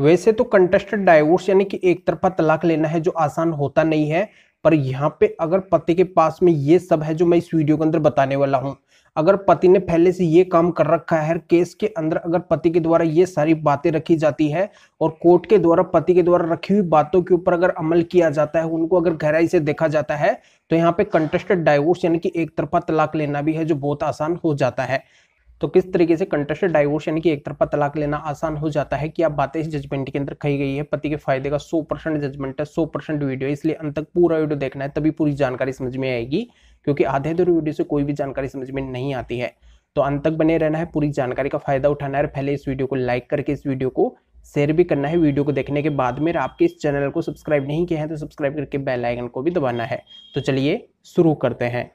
वैसे तो contested divorce यानी कि एक तरफा तलाक लेना है जो आसान होता नहीं है पर यहाँ पे अगर पति के पास में ये सब है जो मैं इस वीडियो के अंदर बताने वाला हूँ अगर पति ने पहले से ये काम कर रखा है केस के अंदर अगर पति के द्वारा ये सारी बातें रखी जाती है और कोर्ट के द्वारा पति के द्वारा रखी हुई बातों के ऊपर अगर अमल किया जाता है उनको अगर गहराई से देखा जाता है तो यहाँ पे कंटेस्टेड डाइवोर्स यानी कि एक तरफा तलाक लेना भी है जो बहुत आसान हो जाता है तो किस तरीके से कंटेस्टेड डाइवोर्स यानी कि एक तरफा तलाक लेना आसान हो जाता है कि आप बातें इस जजमेंट के अंदर कही गई है पति के फायदे का सौ परसेंट जजमेंट है सौ परसेंट वीडियो है इसलिए अंत तक पूरा वीडियो देखना है तभी पूरी जानकारी समझ में आएगी क्योंकि आधे अधूरी वीडियो से कोई भी जानकारी समझ में नहीं आती है तो अंत तक बने रहना है पूरी जानकारी का फायदा उठाना है पहले इस वीडियो को लाइक करके इस वीडियो को शेयर भी करना है वीडियो को देखने के बाद में आपके इस चैनल को सब्सक्राइब नहीं किया है तो सब्सक्राइब करके बेल आइकन को भी दबाना है तो चलिए शुरू करते हैं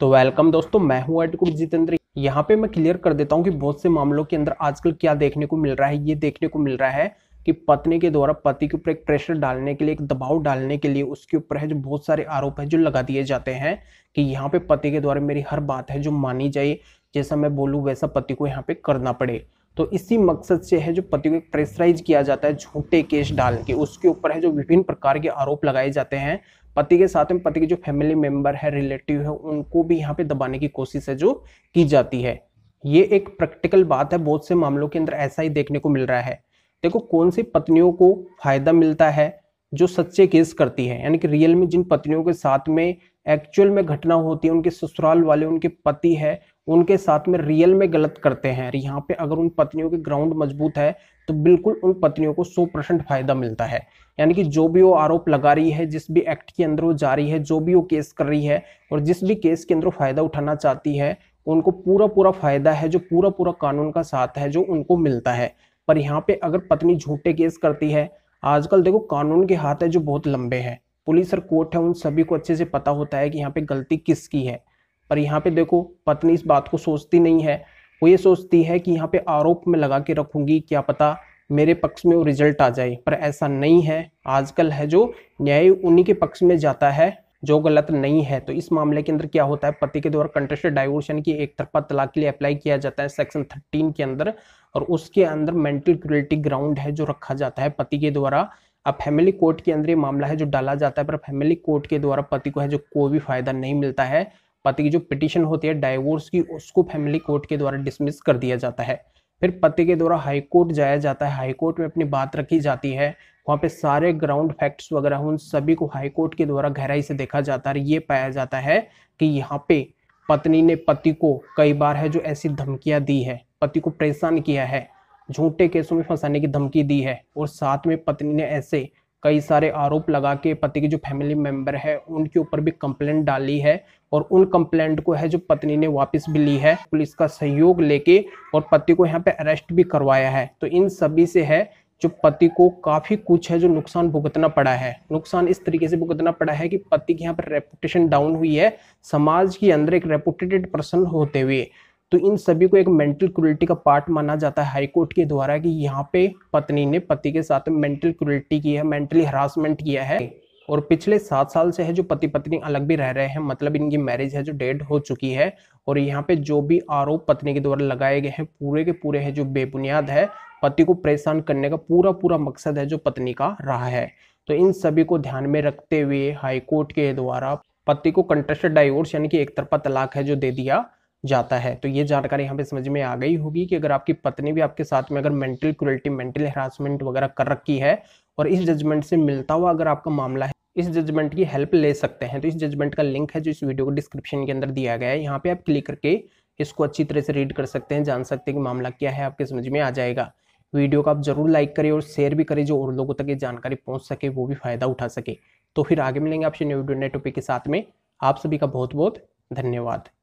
तो वेलकम दोस्तों मैं हूं एडकुट जितेंद्र यहाँ पे मैं क्लियर कर देता हूँ कि बहुत से मामलों के अंदर आजकल क्या देखने को मिल रहा है ये देखने को मिल रहा है कि पत्नी के द्वारा पति के ऊपर एक प्रेशर डालने के लिए एक दबाव डालने के लिए उसके ऊपर है जो बहुत सारे आरोप है जो लगा दिए जाते हैं कि यहाँ पे पति के द्वारा मेरी हर बात है जो मानी जाए जैसा मैं बोलूँ वैसा पति को यहाँ पे करना पड़े तो इसी मकसद से है जो पति को प्रेशराइज किया जाता है झूठे केस डाल के उसके ऊपर है जो विभिन्न प्रकार के आरोप लगाए जाते हैं पति के साथ में पति के जो फैमिली मेंबर है रिलेटिव है उनको भी यहाँ पे दबाने की कोशिश है जो की जाती है ये एक प्रैक्टिकल बात है बहुत से मामलों के अंदर ऐसा ही देखने को मिल रहा है देखो कौन सी पत्नियों को फायदा मिलता है जो सच्चे केस करती है यानी कि रियल में जिन पत्नियों के साथ में एक्चुअल में घटना होती है उनके ससुराल वाले उनके पति है उनके साथ में रियल में गलत करते हैं यहाँ पे अगर उन पत्नियों के ग्राउंड मजबूत है तो बिल्कुल उन पत्नियों को 100 परसेंट फायदा मिलता है यानी कि जो भी वो आरोप लगा रही है जिस भी एक्ट के अंदर वो जा रही है जो भी वो केस कर रही है और जिस भी केस के अंदर वो फायदा उठाना चाहती है उनको पूरा पूरा फायदा है जो पूरा पूरा कानून का साथ है जो उनको मिलता है पर यहाँ पे अगर पत्नी झूठे केस करती है आजकल देखो कानून के हाथ है जो बहुत लंबे हैं पुलिस और कोर्ट है उन सभी को अच्छे से पता होता है कि यहाँ पे गलती किसकी है पर यहाँ पे देखो पत्नी इस बात को सोचती नहीं है वो ये सोचती है कि यहाँ पे आरोप में लगा के रखूंगी क्या पता मेरे पक्ष में वो रिजल्ट आ जाए पर ऐसा नहीं है आजकल है जो न्याय उन्हीं के पक्ष में जाता है जो गलत नहीं है तो इस मामले के अंदर क्या होता है पति के द्वारा कंटेस्टेड डाइवोर्शन की एक तरफा तलाक के लिए अप्लाई किया जाता है सेक्शन थर्टीन के अंदर और उसके अंदर मेंटल क्रुएल्टी ग्राउंड है जो रखा जाता है पति के द्वारा अब फैमिली कोर्ट के अंदर ये मामला है जो डाला जाता है पर फैमिली कोर्ट के द्वारा पति को है जो कोई भी फायदा नहीं मिलता है पति की जो पिटिशन होती है डाइवोर्स की उसको फैमिली कोर्ट के द्वारा डिसमिस कर दिया जाता है फिर पति के द्वारा हाई कोर्ट जाया जाता है हाई कोर्ट में अपनी बात रखी जाती है वहाँ पे सारे ग्राउंड फैक्ट्स वगैरह उन सभी को हाई कोर्ट के द्वारा गहराई से देखा जाता है ये पाया जाता है कि यहाँ पे पत्नी ने पति को कई बार है जो ऐसी धमकियाँ दी है पति को परेशान किया है झूठे केसों में फंसाने की धमकी दी है और साथ में पत्नी ने ऐसे कई सारे आरोप लगा के पति के जो फैमिली मेंबर है उनके ऊपर भी कंप्लेंट डाली है और उन कंप्लेंट को है जो पत्नी ने वापस भी ली है पुलिस का सहयोग लेके और पति को यहाँ पे अरेस्ट भी करवाया है तो इन सभी से है जो पति को काफ़ी कुछ है जो नुकसान भुगतना पड़ा है नुकसान इस तरीके से भुगतना पड़ा है कि पति की यहाँ पर रेपुटेशन डाउन हुई है समाज के अंदर एक रेपुटेटेड पर्सन होते हुए तो इन सभी को एक मेंटल क्रुएल्टी का पार्ट माना जाता है हाईकोर्ट के द्वारा कि यहाँ पे पत्नी ने पति के साथ मेंटल क्रुएल्टी की है मेंटली हरासमेंट किया है और पिछले सात साल से है जो पति पत्नी अलग भी रह रहे हैं मतलब इनकी मैरिज है जो डेड हो चुकी है और यहाँ पे जो भी आरोप पत्नी के द्वारा लगाए गए हैं पूरे के पूरे है जो बेबुनियाद है पति को परेशान करने का पूरा पूरा मकसद है जो पत्नी का रहा है तो इन सभी को ध्यान में रखते हुए हाईकोर्ट के द्वारा पति को कंटेस्टेड डाइवोर्स यानी कि एक तरफा तलाक है जो दे दिया जाता है तो ये जानकारी यहाँ पे समझ में आ गई होगी कि अगर आपकी पत्नी भी आपके साथ में अगर मेंटल क्रुअल्टी मेंटल हरासमेंट वगैरह कर रखी है और इस जजमेंट से मिलता हुआ अगर आपका मामला है इस जजमेंट की हेल्प ले सकते हैं तो इस जजमेंट का लिंक है जो इस वीडियो को डिस्क्रिप्शन के अंदर दिया गया है यहाँ पे आप क्लिक करके इसको अच्छी तरह से रीड कर सकते हैं जान सकते हैं कि मामला क्या है आपके समझ में आ जाएगा वीडियो को आप जरूर लाइक करें और शेयर भी करें जो और लोगों तक ये जानकारी पहुँच सके वो भी फायदा उठा सके तो फिर आगे मिलेंगे आपसे न्यू वीडियो नए टॉपिक के साथ में आप सभी का बहुत बहुत धन्यवाद